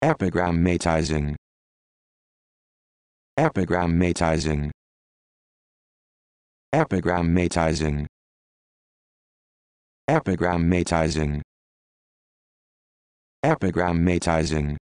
Epigrammatizing. Epigrammatizing. Epigrammatizing. Epigrammatizing. Epigrammatizing.